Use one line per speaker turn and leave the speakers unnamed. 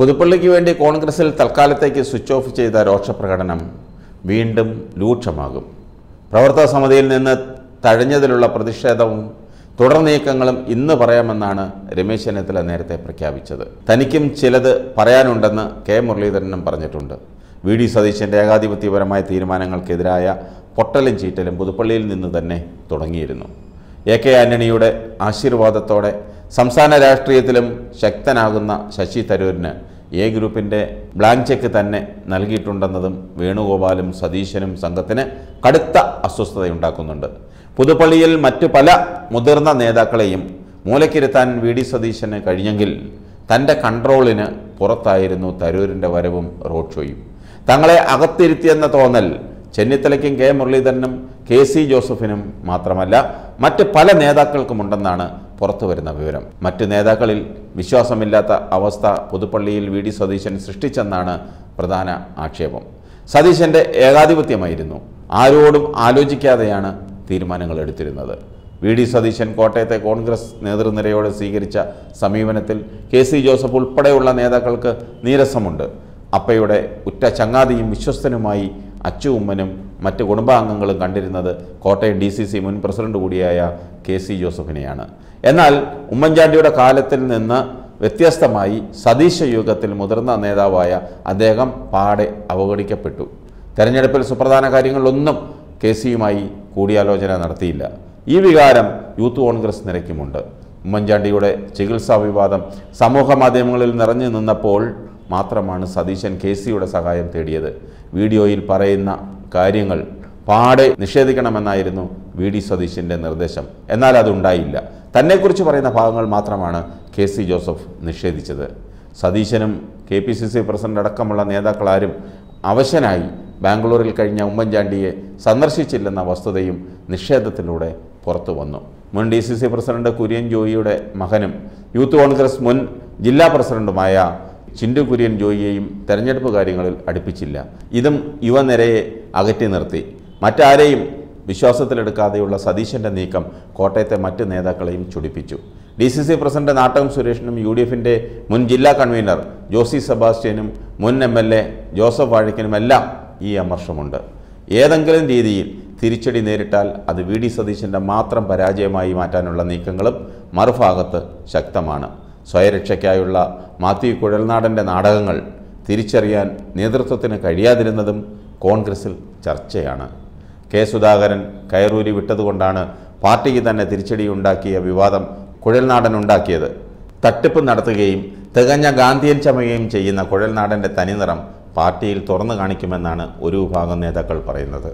പുതുപ്പള്ളിക്ക് വേണ്ടി കോൺഗ്രസിൽ തൽക്കാലത്തേക്ക് സ്വിച്ച് ഓഫ് ചെയ്ത രോഷപ്രകടനം വീണ്ടും രൂക്ഷമാകും പ്രവർത്തക സമിതിയിൽ നിന്ന് തഴഞ്ഞതിലുള്ള പ്രതിഷേധവും തുടർ നീക്കങ്ങളും ഇന്ന് പറയാമെന്നാണ് രമേശ് ചെന്നിത്തല നേരത്തെ പ്രഖ്യാപിച്ചത് തനിക്കും ചിലത് പറയാനുണ്ടെന്ന് കെ മുരളീധരനും പറഞ്ഞിട്ടുണ്ട് വി ഡി സതീശൻ്റെ ഏകാധിപത്യപരമായ തീരുമാനങ്ങൾക്കെതിരായ പൊട്ടലും ചീറ്റലും പുതുപ്പള്ളിയിൽ നിന്ന് തന്നെ തുടങ്ങിയിരുന്നു എ കെ ആന്റണിയുടെ ആശീർവാദത്തോടെ സംസ്ഥാന രാഷ്ട്രീയത്തിലും ശക്തനാകുന്ന ശശി തരൂരിന് എ ഗ്രൂപ്പിൻ്റെ ബ്ലാങ്ക് ചെക്ക് തന്നെ നൽകിയിട്ടുണ്ടെന്നതും വേണുഗോപാലും സതീശനും സംഘത്തിന് കടുത്ത അസ്വസ്ഥതയുണ്ടാക്കുന്നുണ്ട് പുതുപ്പള്ളിയിൽ മറ്റു പല മുതിർന്ന നേതാക്കളെയും മൂലക്കിരുത്താൻ വി ഡി സതീശന് കഴിഞ്ഞെങ്കിൽ തൻ്റെ കൺട്രോളിന് പുറത്തായിരുന്നു തരൂരിൻ്റെ വരവും റോഡ് ഷോയും തങ്ങളെ അകത്തിരുത്തിയെന്ന തോന്നൽ ചെന്നിത്തലയ്ക്കും കെ മുരളീധരനും കെ സി ജോസഫിനും മാത്രമല്ല മറ്റ് പല നേതാക്കൾക്കുമുണ്ടെന്നാണ് പുറത്തു വരുന്ന വിവരം മറ്റ് നേതാക്കളിൽ വിശ്വാസമില്ലാത്ത അവസ്ഥ പുതുപ്പള്ളിയിൽ വി ഡി സതീശൻ സൃഷ്ടിച്ചെന്നാണ് പ്രധാന ആക്ഷേപം സതീശന്റെ ഏകാധിപത്യമായിരുന്നു ആരോടും ആലോചിക്കാതെയാണ് തീരുമാനങ്ങൾ എടുത്തിരുന്നത് വി ഡി സതീശൻ കോട്ടയത്തെ കോൺഗ്രസ് നേതൃനിരയോട് സ്വീകരിച്ച സമീപനത്തിൽ കെ സി ജോസഫ് ഉൾപ്പെടെയുള്ള നേതാക്കൾക്ക് നീരസമുണ്ട് അപ്പയുടെ ഉറ്റ ചങ്ങാതിയും വിശ്വസ്തനുമായി അച്ചുമ്മനും മറ്റ് കുടുംബാംഗങ്ങളും കണ്ടിരുന്നത് കോട്ടയം ഡി സി സി മുൻ പ്രസിഡന്റ് കൂടിയായ കെ സി ജോസഫിനെയാണ് എന്നാൽ ഉമ്മൻചാണ്ടിയുടെ കാലത്തിൽ നിന്ന് വ്യത്യസ്തമായി സതീശ യുഗത്തിൽ മുതിർന്ന നേതാവായ അദ്ദേഹം പാടെ അവഗണിക്കപ്പെട്ടു തെരഞ്ഞെടുപ്പിൽ സുപ്രധാന കാര്യങ്ങളിലൊന്നും കെ സിയുമായി കൂടിയാലോചന നടത്തിയില്ല ഈ വികാരം യൂത്ത് കോൺഗ്രസ് നിരക്കുമുണ്ട് ഉമ്മൻചാണ്ടിയുടെ ചികിത്സാ വിവാദം സമൂഹ മാധ്യമങ്ങളിൽ നിറഞ്ഞു നിന്നപ്പോൾ മാത്രമാണ് സതീശൻ കെ സിയുടെ സഹായം തേടിയത് വീഡിയോയിൽ പറയുന്ന കാര്യങ്ങൾ പാടെ നിഷേധിക്കണമെന്നായിരുന്നു വി ഡി സതീശൻ്റെ നിർദ്ദേശം എന്നാൽ അതുണ്ടായില്ല തന്നെക്കുറിച്ച് പറയുന്ന ഭാഗങ്ങൾ മാത്രമാണ് കെ സി ജോസഫ് നിഷേധിച്ചത് സതീശനും K P C C president അടക്കമുള്ള നേതാക്കളാരും അവശനായി ബാംഗ്ലൂരിൽ കഴിഞ്ഞ ഉമ്മൻചാണ്ടിയെ സന്ദർശിച്ചില്ലെന്ന വസ്തുതയും നിഷേധത്തിലൂടെ പുറത്തു വന്നു മുൻ D C C president Kurian ജോയിയുടെ മകനും യൂത്ത് കോൺഗ്രസ് മുൻ ജില്ലാ പ്രസിഡന്റുമായ ചിൻഡു കുര്യൻ ജോയിയെയും തെരഞ്ഞെടുപ്പ് കാര്യങ്ങളിൽ അടുപ്പിച്ചില്ല ഇതും യുവനിരയെ അകറ്റി നിർത്തി മറ്റാരെയും വിശ്വാസത്തിലെടുക്കാതെയുള്ള സതീശൻ്റെ നീക്കം കോട്ടയത്തെ മറ്റ് നേതാക്കളെയും ചുടിപ്പിച്ചു D C C president Nattakam സുരേഷിനും യു ഡി എഫിൻ്റെ മുൻ ജില്ലാ കൺവീനർ ജോസി സെബാസ്റ്റ്യനും മുൻ എം എൽ എ ജോസഫ് വാഴക്കനുമെല്ലാം ഈ അമർഷമുണ്ട് ഏതെങ്കിലും രീതിയിൽ തിരിച്ചടി നേരിട്ടാൽ അത് വി ഡി സതീശൻ്റെ മാത്രം പരാജയമായി മാറ്റാനുള്ള നീക്കങ്ങളും മറുഭാഗത്ത് ശക്തമാണ് സ്വയരക്ഷയ്ക്കായുള്ള മാത്യു കുഴൽനാടൻ്റെ നാടകങ്ങൾ തിരിച്ചറിയാൻ നേതൃത്വത്തിന് കഴിയാതിരുന്നതും കോൺഗ്രസിൽ ചർച്ചയാണ് കെ സുധാകരൻ കയറൂരി വിട്ടതുകൊണ്ടാണ് പാർട്ടിക്ക് തന്നെ തിരിച്ചടിയുണ്ടാക്കിയ വിവാദം കുഴൽനാടൻ ഉണ്ടാക്കിയത് തട്ടിപ്പ് നടത്തുകയും തികഞ്ഞ ഗാന്ധിയൻ ചമയുകയും ചെയ്യുന്ന കുഴൽനാടൻ്റെ തനിനിറം പാർട്ടിയിൽ തുറന്നു കാണിക്കുമെന്നാണ് ഒരു വിഭാഗം നേതാക്കൾ പറയുന്നത്